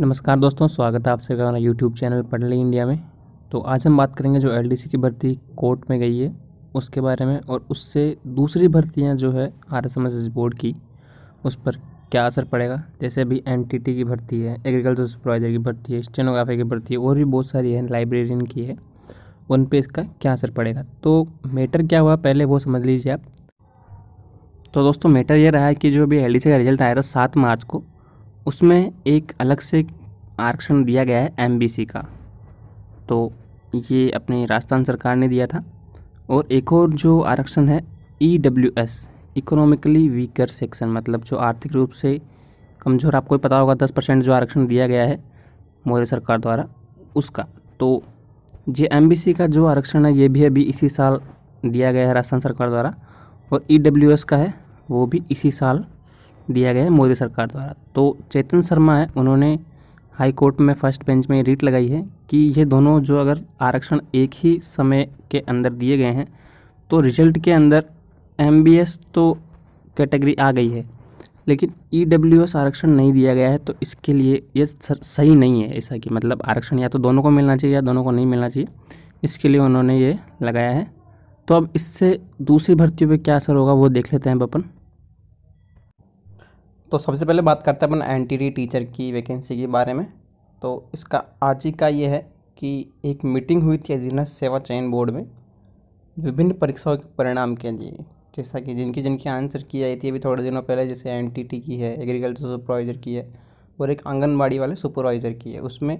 नमस्कार दोस्तों स्वागत है आप सभी का यूट्यूब चैनल पढ़ ली इंडिया में तो आज हम बात करेंगे जो एलडीसी की भर्ती कोर्ट में गई है उसके बारे में और उससे दूसरी भर्तियां जो है R S M S board की उस पर क्या असर पड़ेगा जैसे अभी एन टी टी की भर्ती है एग्रीकल्चर सुपरवाइज़र की भर्ती है स्टेनोग्राफी की भर्ती है और भी बहुत सारी है लाइब्रेरियन की है उन पर इसका क्या असर पड़ेगा तो मैटर क्या हुआ पहले वो समझ लीजिए आप तो दोस्तों मैटर ये रहा है कि जो अभी एल का रिजल्ट आया था सात मार्च को उसमें एक अलग से आरक्षण दिया गया है एमबीसी का तो ये अपने राजस्थान सरकार ने दिया था और एक और जो आरक्षण है ईडब्ल्यूएस इकोनॉमिकली वीकर सेक्शन मतलब जो आर्थिक रूप से कमज़ोर आपको पता होगा दस परसेंट जो आरक्षण दिया गया है मोदी सरकार द्वारा उसका तो ये एम का जो आरक्षण है ये भी अभी इसी साल दिया गया है राजस्थान सरकार द्वारा और ई e का है वो भी इसी साल दिया गया है मोदी सरकार द्वारा तो चेतन शर्मा है उन्होंने हाई कोर्ट में फर्स्ट बेंच में रीट लगाई है कि ये दोनों जो अगर आरक्षण एक ही समय के अंदर दिए गए हैं तो रिजल्ट के अंदर एम तो कैटेगरी आ गई है लेकिन ई e आरक्षण नहीं दिया गया है तो इसके लिए ये सर सही नहीं है ऐसा कि मतलब आरक्षण या तो दोनों को मिलना चाहिए या दोनों को नहीं मिलना चाहिए इसके लिए उन्होंने ये लगाया है तो अब इससे दूसरी भर्तियों पे क्या असर होगा वो देख लेते हैं बपन तो सबसे पहले बात करते हैं अपन एंटीरी टीचर की वैकेंसी के बारे में तो इसका आज ही का ये है कि एक मीटिंग हुई थी अधीन सेवा चयन बोर्ड में विभिन्न परीक्षाओं के परिणाम के लिए जैसा कि जिनकी जिनकी आंसर की आई थी अभी थोड़े दिनों पहले जैसे एन की है एग्रीकल्चर सुपरवाइज़र की है और एक आंगनबाड़ी वाले सुपरवाइज़र की है उसमें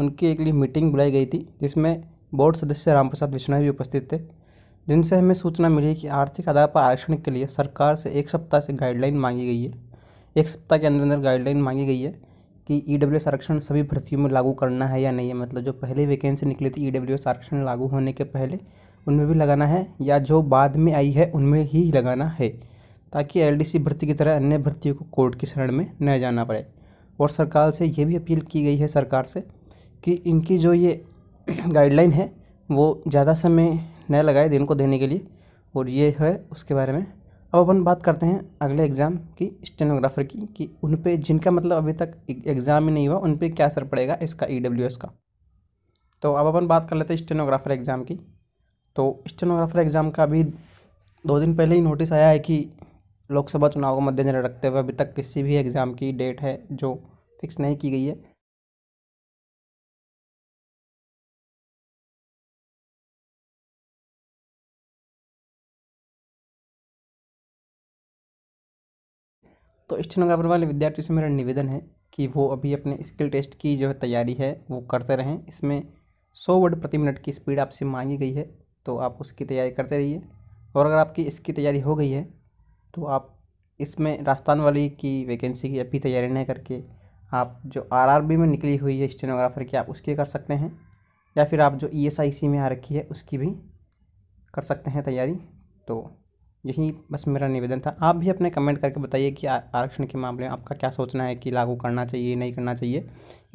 उनकी एक लिए मीटिंग बुलाई गई थी जिसमें बोर्ड सदस्य राम प्रसाद भी उपस्थित थे जिनसे हमें सूचना मिली कि आर्थिक आधार पर आरक्षण के लिए सरकार से एक सप्ताह से गाइडलाइन मांगी गई है एक सप्ताह के अंदर अंदर गाइडलाइन मांगी गई है कि ई डब्ल्यू एस आरक्षण सभी भर्तियों में लागू करना है या नहीं है मतलब जो पहले वैकेंसी निकली थी ई डब्ल्यू एस आरक्षण लागू होने के पहले उनमें भी लगाना है या जो बाद में आई है उनमें ही लगाना है ताकि एल डी सी भर्ती की तरह अन्य भर्तियों को कोर्ट की शरण में न जाना पड़े और सरकार से ये भी अपील की गई है सरकार से कि इनकी जो ये गाइडलाइन है वो ज़्यादा समय न लगाए दिन को देने के लिए और ये है उसके बारे में अब अपन बात करते हैं अगले एग्ज़ाम की स्टेनोग्राफर की कि उन पे जिनका मतलब अभी तक एग्ज़ाम e- ही नहीं हुआ उन पे क्या असर पड़ेगा इसका ई डब्ल्यू एस का तो अब अपन बात कर लेते हैं स्टेनोग्राफर एग्ज़ाम की तो स्टेनोग्राफर एग्ज़ाम का अभी दो दिन पहले ही नोटिस आया है कि लोकसभा चुनाव को मद्देनजर रखते हुए अभी तक किसी भी एग्ज़ाम की डेट है जो फिक्स नहीं की गई है तो स्टेनोग्राफर वाले विद्यार्थियों से मेरा निवेदन है कि वो अभी अपने स्किल टेस्ट की जो है तैयारी है वो करते रहें इसमें सौ वर्ड प्रति मिनट की स्पीड आपसे मांगी गई है तो आप उसकी तैयारी करते रहिए और अगर आपकी इसकी तैयारी हो गई है तो आप इसमें राजस्थान वाली की वैकेंसी की अभी तैयारी नहीं करके आप जो आरआरबी में निकली हुई है स्टेनोग्राफर की आप उसकी कर सकते हैं या फिर आप जो ईएसआईसी में आ रखी है उसकी भी कर सकते हैं तैयारी तो यही बस मेरा निवेदन था आप भी अपने कमेंट करके बताइए कि आरक्षण के मामले में आपका क्या सोचना है कि लागू करना चाहिए नहीं करना चाहिए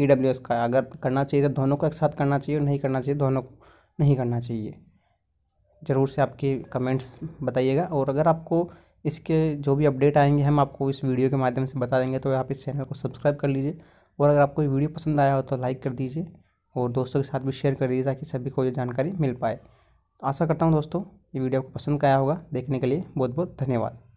ई का अगर करना चाहिए तो दोनों को एक साथ करना चाहिए और नहीं करना चाहिए तो दोनों को नहीं करना चाहिए ज़रूर से आपके कमेंट्स बताइएगा और अगर आपको इसके जो भी अपडेट आएंगे हम आपको इस वीडियो के माध्यम से बता देंगे तो आप इस चैनल को सब्सक्राइब कर लीजिए और अगर आपको ये वीडियो पसंद आया हो तो लाइक कर दीजिए और दोस्तों के साथ भी शेयर कर दीजिए ताकि सभी को ये जानकारी मिल पाए तो आशा करता हूँ दोस्तों ये वीडियो आपको पसंद आया होगा देखने के लिए बहुत बहुत धन्यवाद